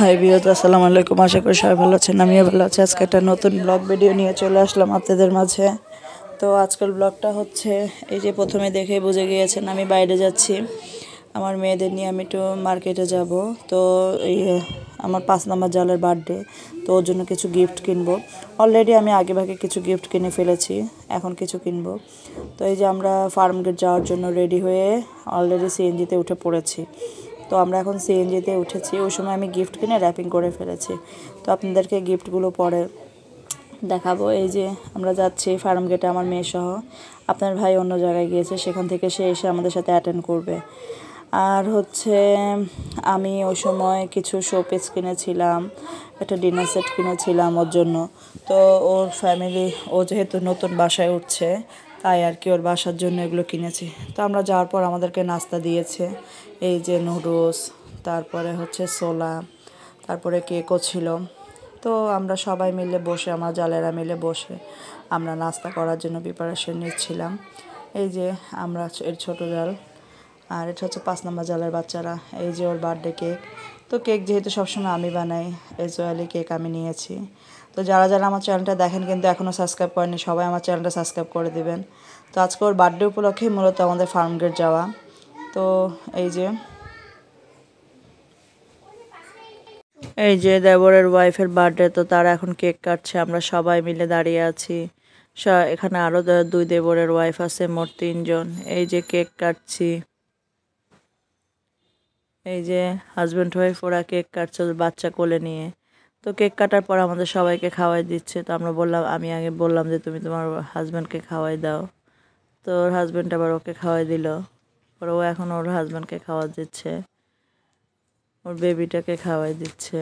high বিহত আসসালামু আলাইকুম আশা করি সবাই ভালো আছেন আমিও ভালো আছি আজকে একটা নতুন ব্লগ ভিডিও নিয়ে চলে আসলাম আপনাদের মাঝে তো আজকাল ব্লগটা হচ্ছে এই যে প্রথমে দেখে বুঝে গিয়েছেন আমি বাইরে যাচ্ছি আমার মেয়েদের নিয়ে আমি একটু মার্কেটে যাব তো এই আমার পাঁচ নম্বর জালের বার্থডে তো ওর জন্য কিছু গিফট কিনবো অলরেডি আমি আগে ভাগে কিছু গিফট কিনে ফেলেছি এখন কিছু কিনবো তো এই যে আমরা ফার্ম যাওয়ার জন্য রেডি হয়ে অলরেডি সিএনজিতে উঠে পড়েছি তো আমরা এখন সিএনজিতে উঠেছি ওই সময় আমি গিফট কিনে র্যাপিং করে ফেলেছি তো আপনাদেরকে গিফটগুলো পরে দেখাবো এই যে আমরা যাচ্ছি ফার্ম গেটে আমার মেয়েসহ আপনার ভাই অন্য জায়গায় গিয়েছে সেখান থেকে সে এসে আমাদের সাথে অ্যাটেন্ড করবে আর হচ্ছে আমি ওই সময় কিছু শোপিস কিনেছিলাম একটা ডিনার সেট কিনেছিলাম ওর জন্য তো ওর ফ্যামিলি ও যেহেতু নতুন বাসায় উঠছে তাই আর কি ওর বাসার জন্য এগুলো কিনেছি তো আমরা যাওয়ার পর আমাদেরকে নাস্তা দিয়েছে এই যে নুডলস তারপরে হচ্ছে সোলা তারপরে কেকও ছিল তো আমরা সবাই মিলে বসে আমার জালেরা মিলে বসে আমরা নাস্তা করার জন্য প্রিপারেশন নিচ্ছিলাম এই যে আমরা এর ছোটো জাল আর এটা হচ্ছে পাঁচ নম্বর জালের বাচ্চারা এই যে ওর বার্থডে কেক তো কেক যেহেতু সবসময় আমি বানাই এজোয়ালি কেক আমি নিয়েছি তো যারা যারা আমার চ্যানেলটা দেখেন কিন্তু এখনও সাবস্ক্রাইব করেনি সবাই আমার চ্যানেলটা সাবস্ক্রাইব করে দেবেন তো আজকে ওর বার্থডে উপলক্ষেই মূলত আমাদের ফার্ম গেট যাওয়া তো এই যে এই যে দেবরের ওয়াইফের বার্থডে তো তারা এখন কেক কাটছে আমরা সবাই মিলে দাঁড়িয়ে আছি এখানে আরও দুই দেবরের ওয়াইফ আছে মোট তিনজন এই যে কেক কাটছি এই যে হাজব্যান্ড ওয়াইফ ওরা কেক কাটছে বাচ্চা কোলে নিয়ে তো কেক কাটার পর আমাদের সবাইকে খাওয়াই দিচ্ছে তো আমরা বললাম আমি আগে বললাম যে তুমি তোমার হাজব্যান্ডকে খাওয়াই দাও তো ওর হাজব্যান্ড আবার ওকে খাওয়াই দিল পরে ও এখন ওর হাজব্যান্ডকে খাওয়া দিচ্ছে ওর বেবিটাকে খাওয়াই দিচ্ছে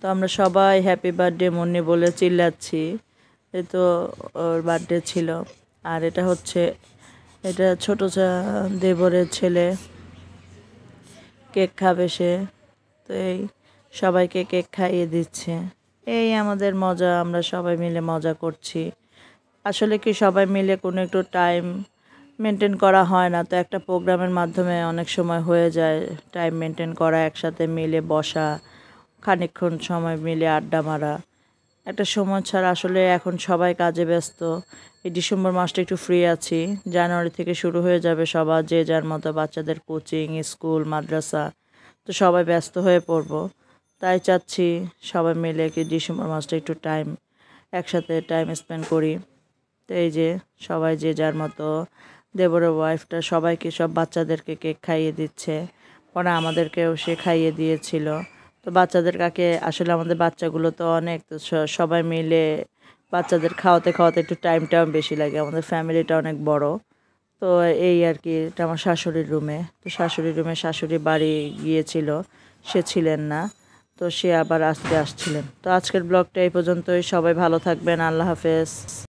তো আমরা সবাই হ্যাপি বার্থডে মনে বলে চিল্লাচ্ছি এ তো ওর বার্থডে ছিল আর এটা হচ্ছে এটা ছোটো চা দেবরের ছেলে কেক খাবে সে তো এই সবাইকে কেক খাইয়ে দিচ্ছে এই আমাদের মজা আমরা সবাই মিলে মজা করছি আসলে কি সবাই মিলে কোনো একটু টাইম মেনটেন করা হয় না তো একটা প্রোগ্রামের মাধ্যমে অনেক সময় হয়ে যায় টাইম মেনটেন করা একসাথে মিলে বসা খানিক্ষণ সময় মিলে আড্ডা মারা একটা সময় ছাড়া আসলে এখন সবাই কাজে ব্যস্ত এই ডিসেম্বর মাসটা একটু ফ্রি আছি জানুয়ারি থেকে শুরু হয়ে যাবে সবার যে যার মতো বাচ্চাদের কোচিং স্কুল মাদ্রাসা তো সবাই ব্যস্ত হয়ে পড়বো তাই চাচ্ছি সবাই মিলে কি ডিসেম্বর মাসটা একটু টাইম একসাথে টাইম স্পেন্ড করি তো এই যে সবাই যে যার মতো দেবরের ওয়াইফটা সবাইকে সব বাচ্চাদেরকে কেক খাইয়ে দিচ্ছে পরে আমাদেরকেও সে খাইয়ে দিয়েছিল তো বাচ্চাদের কাকে আসলে আমাদের বাচ্চাগুলো তো অনেক তো সবাই মিলে বাচ্চাদের খাওয়াতে খাওয়াতে একটু টাইমটাও বেশি লাগে আমাদের ফ্যামিলিটা অনেক বড় তো এই আর কি এটা আমার শাশুড়ির রুমে তো শাশুড়ির রুমে শাশুড়ি বাড়ি গিয়েছিল সে ছিলেন না তো সে আবার আসতে আসছিলেন তো আজকের ব্লগটা এই পর্যন্তই সবাই ভালো থাকবেন আল্লাহ হাফেজ